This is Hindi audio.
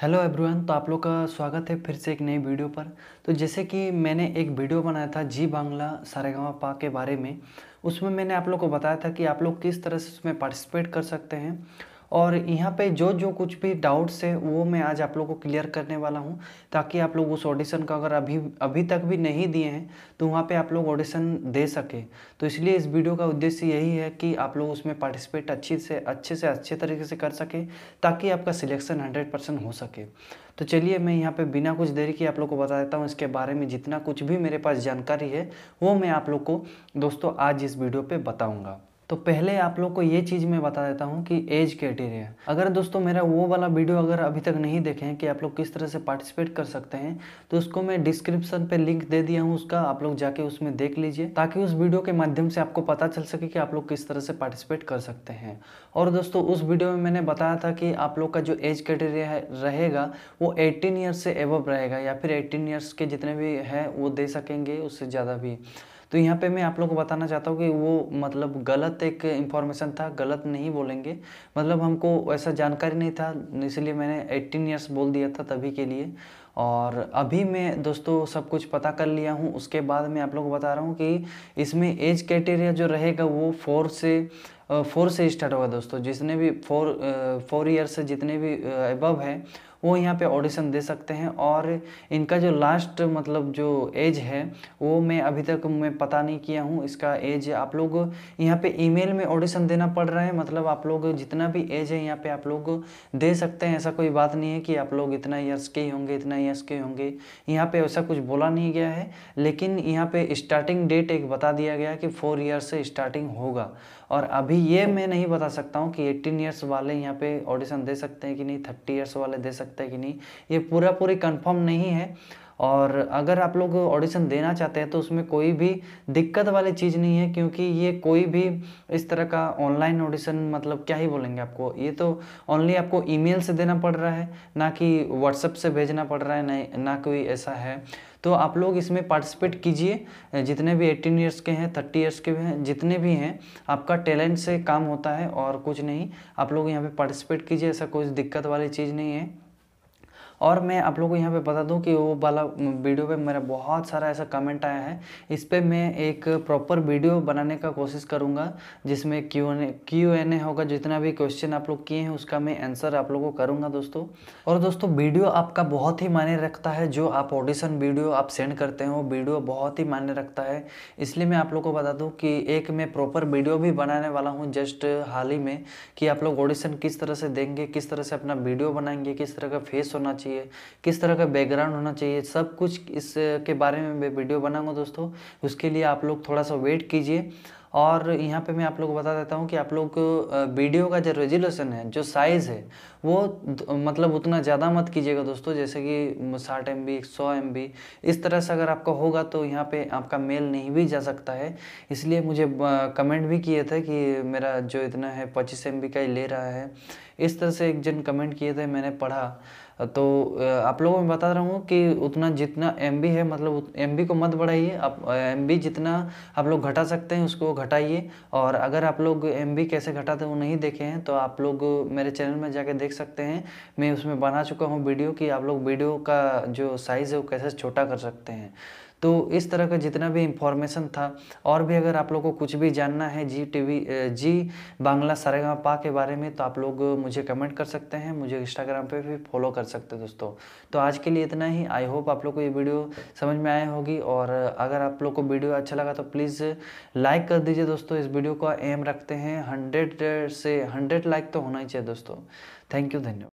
हेलो एवरीवन तो आप लोग का स्वागत है फिर से एक नई वीडियो पर तो जैसे कि मैंने एक वीडियो बनाया था जी बांग्ला सारेगा पा के बारे में उसमें मैंने आप लोग को बताया था कि आप लोग किस तरह से उसमें पार्टिसिपेट कर सकते हैं और यहाँ पे जो जो कुछ भी डाउट्स है वो मैं आज आप लोगों को क्लियर करने वाला हूँ ताकि आप लोग उस ऑडिशन का अगर अभी अभी तक भी नहीं दिए हैं तो वहाँ पे आप लोग ऑडिशन दे सकें तो इसलिए इस वीडियो का उद्देश्य यही है कि आप लोग उसमें पार्टिसिपेट अच्छे से अच्छे से अच्छे तरीके से कर सकें ताकि आपका सिलेक्शन हंड्रेड परसेंट हो सके तो चलिए मैं यहाँ पे बिना कुछ देरी के आप लोग को बता देता हूँ इसके बारे में जितना कुछ भी मेरे पास जानकारी है वो मैं आप लोग को दोस्तों आज इस वीडियो पर बताऊँगा तो पहले आप लोग को ये चीज़ मैं बता देता हूँ कि एज क्राइटेरिया अगर दोस्तों मेरा वो वाला वीडियो अगर अभी तक नहीं देखे हैं कि आप लोग किस तरह से पार्टिसिपेट कर सकते हैं तो उसको मैं डिस्क्रिप्शन पे लिंक दे दिया हूँ उसका आप लोग जाके उसमें देख लीजिए ताकि उस वीडियो के माध्यम से आपको पता चल सके कि आप लोग किस तरह से पार्टिसिपेट कर सकते हैं और दोस्तों उस वीडियो में मैंने बताया था कि आप लोग का जो एज क्राइटेरिया रहेगा वो एटीन ईयर्स से एवब रहेगा या फिर एटीन ईयर्स के जितने भी हैं वो दे सकेंगे उससे ज़्यादा भी तो यहाँ पे मैं आप लोग को बताना चाहता हूँ कि वो मतलब गलत एक इन्फॉर्मेशन था गलत नहीं बोलेंगे मतलब हमको ऐसा जानकारी नहीं था इसलिए मैंने एट्टीन ईयर्स बोल दिया था तभी के लिए और अभी मैं दोस्तों सब कुछ पता कर लिया हूँ उसके बाद मैं आप लोग को बता रहा हूँ कि इसमें एज क्राइटेरिया जो रहेगा वो फोर से फोर से स्टार्ट होगा दोस्तों जिसने भी फोर फोर ईयर से जितने भी अबव है वो यहाँ पे ऑडिशन दे सकते हैं और इनका जो लास्ट मतलब जो एज है वो मैं अभी तक मैं पता नहीं किया हूँ इसका एज आप लोग यहाँ पे ईमेल में ऑडिशन देना पड़ रहा है मतलब आप लोग जितना भी एज है यहाँ पे आप लोग दे सकते हैं ऐसा कोई बात नहीं है कि आप लोग इतना ईयर्स के ही होंगे इतना ईयर्स के होंगे यहाँ पे ऐसा कुछ बोला नहीं गया है लेकिन यहाँ पे स्टार्टिंग डेट एक बता दिया गया कि फोर ईयर्स से स्टार्टिंग होगा और अभी ये मैं नहीं बता सकता हूँ कि एट्टीन ईयर्स वाले यहाँ पे ऑडिशन दे सकते हैं कि नहीं थर्टी ईयर्स वाले दे सकते हैं कि नहीं ये पूरा पूरी कन्फर्म नहीं है और अगर आप लोग ऑडिशन देना चाहते हैं तो उसमें कोई भी दिक्कत वाली चीज़ नहीं है क्योंकि ये कोई भी इस तरह का ऑनलाइन ऑडिशन मतलब क्या ही बोलेंगे आपको ये तो ओनली आपको ईमेल से देना पड़ रहा है ना कि व्हाट्सअप से भेजना पड़ रहा है ना ना कोई ऐसा है तो आप लोग इसमें पार्टिसिपेट कीजिए जितने भी 18 इयर्स के हैं 30 इयर्स के भी हैं जितने भी हैं आपका टैलेंट से काम होता है और कुछ नहीं आप लोग यहाँ पे पार्टिसिपेट कीजिए ऐसा कोई दिक्कत वाली चीज़ नहीं है और मैं आप लोगों को यहाँ पे बता दूँ कि वो वाला वीडियो पे मेरा बहुत सारा ऐसा कमेंट आया है इस पर मैं एक प्रॉपर वीडियो बनाने का कोशिश करूँगा जिसमें Q N A Q N A होगा जितना भी क्वेश्चन आप लोग किए हैं उसका मैं आंसर आप लोगों को करूँगा दोस्तों और दोस्तों वीडियो आपका बहुत ही मायने रखता है जो आप ऑडिशन वीडियो आप सेंड करते हैं वो वीडियो बहुत ही मायने रखता है इसलिए मैं आप लोग को बता दूँ कि एक मैं प्रॉपर वीडियो भी बनाने वाला हूँ जस्ट हाल ही में कि आप लोग ऑडिशन किस तरह से देंगे किस तरह से अपना वीडियो बनाएंगे किस तरह का फेस होना चाहिए चाहिए किस तरह का बैकग्राउंड होना चाहिए सब कुछ इसके बारे में मैं वीडियो बनाऊंगा दोस्तों उसके लिए आप लोग थोड़ा सा वेट कीजिए और यहाँ पे मैं आप लोग को बता देता हूँ कि आप लोग वीडियो का जो रेजोल्यूशन है जो साइज़ है वो मतलब उतना ज़्यादा मत कीजिएगा दोस्तों जैसे कि साठ एम बी सौ एम बी इस तरह से अगर आपका होगा तो यहाँ पे आपका मेल नहीं भी जा सकता है इसलिए मुझे कमेंट भी किए थे कि मेरा जो इतना है पच्चीस एम बी का ही ले रहा है इस तरह से एक जन कमेंट किए थे मैंने पढ़ा तो आप लोगों को मैं बता रहा हूँ कि उतना जितना एम है मतलब एम को मत बढ़ाइए आप एम जितना आप लोग घटा सकते हैं उसको घटाइए और अगर आप लोग एम कैसे घटाते हैं वो नहीं देखे हैं तो आप लोग मेरे चैनल में जाके देख सकते हैं मैं उसमें बना चुका हूँ वीडियो कि आप लोग वीडियो का जो साइज़ है वो कैसे छोटा कर सकते हैं तो इस तरह का जितना भी इंफॉर्मेशन था और भी अगर आप लोग को कुछ भी जानना है जी टीवी जी बांग्ला सारेगा पा के बारे में तो आप लोग मुझे कमेंट कर सकते हैं मुझे इंस्टाग्राम पे भी फॉलो कर सकते हैं दोस्तों तो आज के लिए इतना ही आई होप आप लोग को ये वीडियो समझ में आई होगी और अगर आप लोग को वीडियो अच्छा लगा तो प्लीज़ लाइक कर दीजिए दोस्तों इस वीडियो का एम रखते हैं हंड्रेड से हंड्रेड लाइक तो होना ही चाहिए दोस्तों थैंक यू धन्यवाद